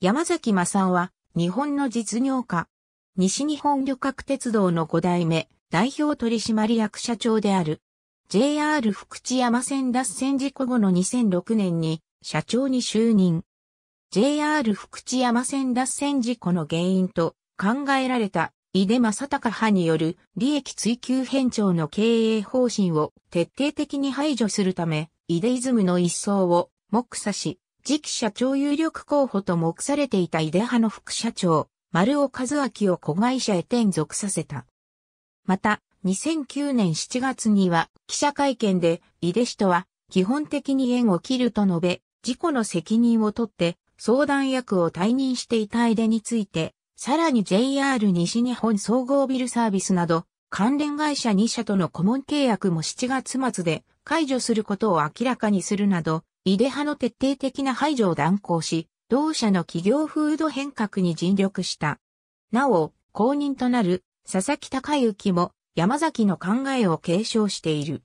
山崎正夫は、日本の実業家。西日本旅客鉄道の5代目、代表取締役社長である。JR 福知山線脱線事故後の2006年に、社長に就任。JR 福知山線脱線事故の原因と考えられた、井出正隆派による利益追求偏重の経営方針を徹底的に排除するため、井出イズムの一層を目指し、次期社長有力候補と目されていた井出派の副社長、丸尾和明を子会社へ転属させた。また、2009年7月には記者会見で井出氏とは基本的に縁を切ると述べ、事故の責任を取って相談役を退任していた井出について、さらに JR 西日本総合ビルサービスなど関連会社2社との顧問契約も7月末で解除することを明らかにするなど、井出派の徹底的な排除を断行し、同社の企業風土変革に尽力した。なお、後任となる佐々木隆之も山崎の考えを継承している。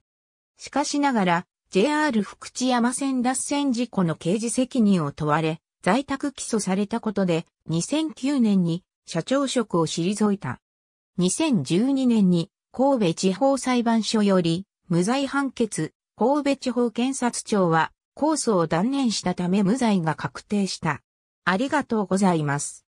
しかしながら、JR 福知山線脱線事故の刑事責任を問われ、在宅起訴されたことで、2009年に社長職を退いた。2012年に神戸地方裁判所より無罪判決、神戸地方検察庁は控訴を断念したため無罪が確定した。ありがとうございます。